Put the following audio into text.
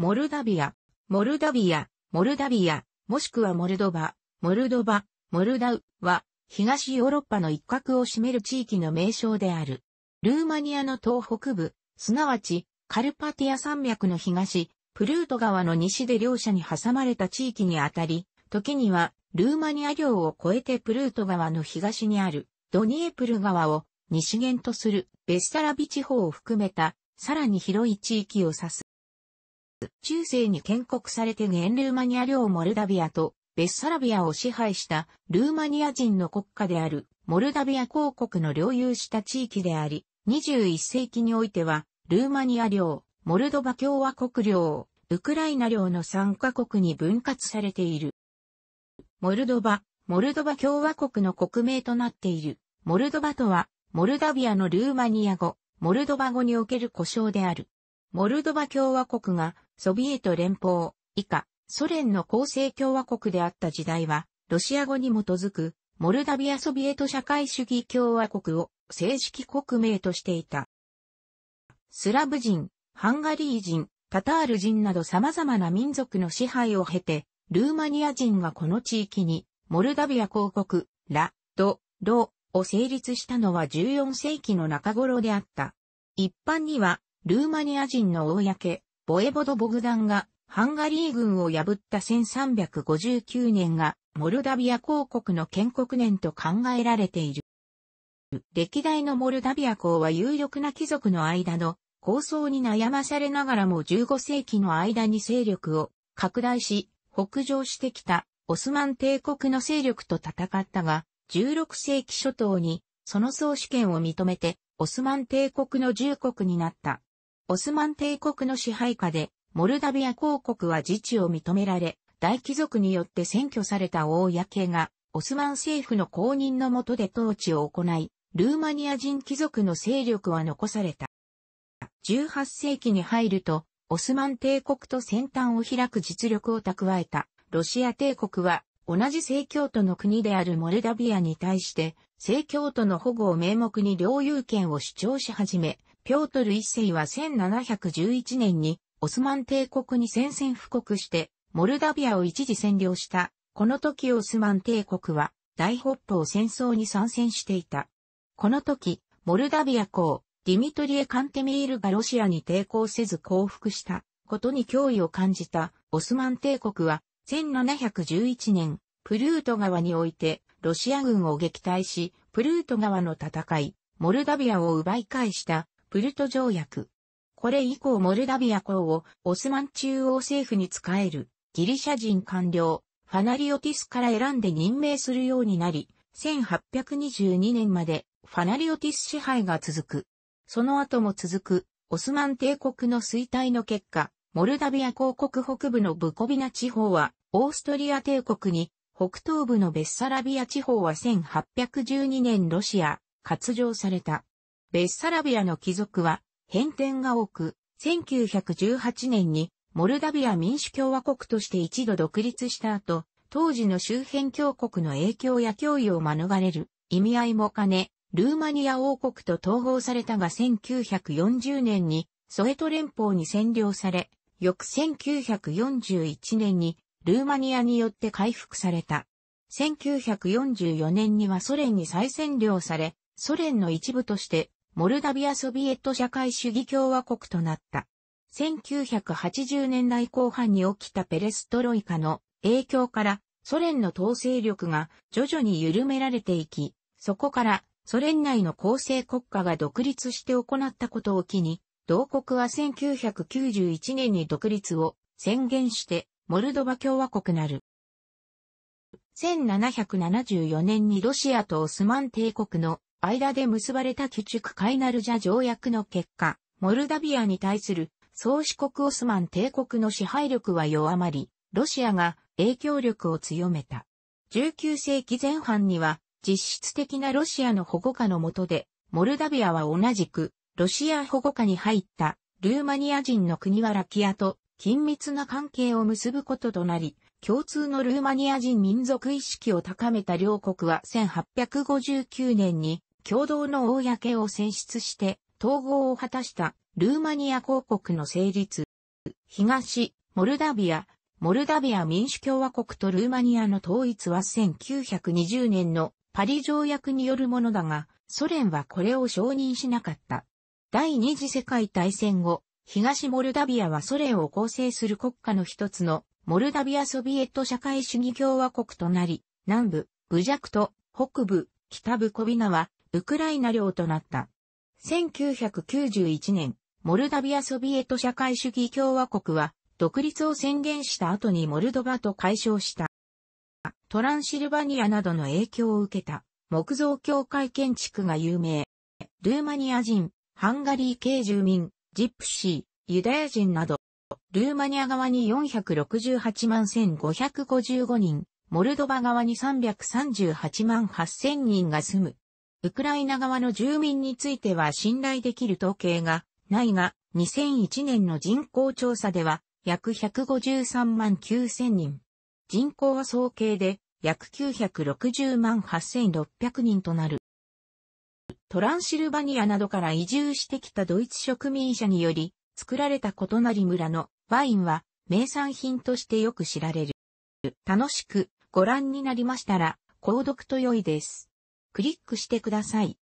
モルダビア、モルダビア、モルダビア、もしくはモルドバ、モルドバ、モルダウは、東ヨーロッパの一角を占める地域の名称である。ルーマニアの東北部、すなわち、カルパティア山脈の東、プルート川の西で両者に挟まれた地域にあたり、時には、ルーマニア領を越えてプルート川の東にある、ドニエプル川を西限とするベスタラビ地方を含めた、さらに広い地域を指す。中世に建国されて現ルーマニア領モルダビアとベッサラビアを支配したルーマニア人の国家であるモルダビア公国の領有した地域であり、21世紀においてはルーマニア領、モルドバ共和国領、ウクライナ領の3カ国に分割されている。モルドバ、モルドバ共和国の国名となっている。モルドバとは、モルダビアのルーマニア語、モルドバ語における故障である。モルドバ共和国がソビエト連邦以下ソ連の構成共和国であった時代は、ロシア語に基づくモルダビアソビエト社会主義共和国を正式国名としていた。スラブ人、ハンガリー人、タタール人など様々な民族の支配を経て、ルーマニア人がこの地域に、モルダビア公国、ラ、ド、ロを成立したのは14世紀の中頃であった。一般には、ルーマニア人の公、ボエボド・ボグダンが、ハンガリー軍を破った1359年が、モルダビア公国の建国年と考えられている。歴代のモルダビア公は有力な貴族の間の構想に悩まされながらも15世紀の間に勢力を拡大し、北上してきたオスマン帝国の勢力と戦ったが、16世紀初頭にその総主権を認めてオスマン帝国の重国になった。オスマン帝国の支配下で、モルダビア公国は自治を認められ、大貴族によって占拠された公家が、オスマン政府の公認のもとで統治を行い、ルーマニア人貴族の勢力は残された。18世紀に入ると、オスマン帝国と先端を開く実力を蓄えた、ロシア帝国は、同じ正教徒の国であるモルダビアに対して、正教徒の保護を名目に領有権を主張し始め、ピョートル一世は1711年にオスマン帝国に宣戦布告して、モルダビアを一時占領した。この時オスマン帝国は大北方戦争に参戦していた。この時、モルダビア公、ディミトリエ・カンテミールがロシアに抵抗せず降伏したことに脅威を感じたオスマン帝国は1711年、プルート川においてロシア軍を撃退し、プルート川の戦い、モルダビアを奪い返したプルト条約。これ以降モルダビア港をオスマン中央政府に仕えるギリシャ人官僚、ファナリオティスから選んで任命するようになり、1822年までファナリオティス支配が続く。その後も続くオスマン帝国の衰退の結果、モルダビア公国北部のブコビナ地方はオーストリア帝国に、北東部のベッサラビア地方は1812年ロシア、割譲された。ベッサラビアの貴族は変遷が多く、1918年にモルダビア民主共和国として一度独立した後、当時の周辺強国の影響や脅威を免れる意味合いも兼ね、ルーマニア王国と統合されたが1940年にソエト連邦に占領され、翌1941年にルーマニアによって回復された。1944年にはソ連に再占領され、ソ連の一部としてモルダビアソビエト社会主義共和国となった。1980年代後半に起きたペレストロイカの影響からソ連の統制力が徐々に緩められていき、そこからソ連内の構成国家が独立して行ったことを機に、同国は1991年に独立を宣言してモルドバ共和国なる。1774年にロシアとオスマン帝国の間で結ばれた基地カイナルジャ条約の結果、モルダビアに対する宗主国オスマン帝国の支配力は弱まり、ロシアが影響力を強めた。19世紀前半には実質的なロシアの保護下の下で、モルダビアは同じくロシア保護下に入ったルーマニア人の国はラキアと緊密な関係を結ぶこととなり、共通のルーマニア人民族意識を高めた両国は1859年に共同の公を選出して統合を果たしたルーマニア公国の成立。東、モルダビア、モルダビア民主共和国とルーマニアの統一は1920年のパリ条約によるものだが、ソ連はこれを承認しなかった。第二次世界大戦後、東モルダビアはソ連を構成する国家の一つのモルダビアソビエット社会主義共和国となり、南部、ブジャクト、北部、北部コビナはウクライナ領となった。1991年、モルダビアソビエト社会主義共和国は、独立を宣言した後にモルドバと解消した。トランシルバニアなどの影響を受けた木造教会建築が有名。ルーマニア人、ハンガリー系住民、ジップシー、ユダヤ人など、ルーマニア側に468万1555人、モルドバ側に338万8000人が住むウクライナ側の住民については信頼できる統計がないが、2001年の人口調査では約153万9000人。人口は総計で約960万8600人となる。トランシルバニアなどから移住してきたドイツ植民者により作られた異なり村のワインは名産品としてよく知られる。楽しくご覧になりましたら、購読と良いです。クリックしてください。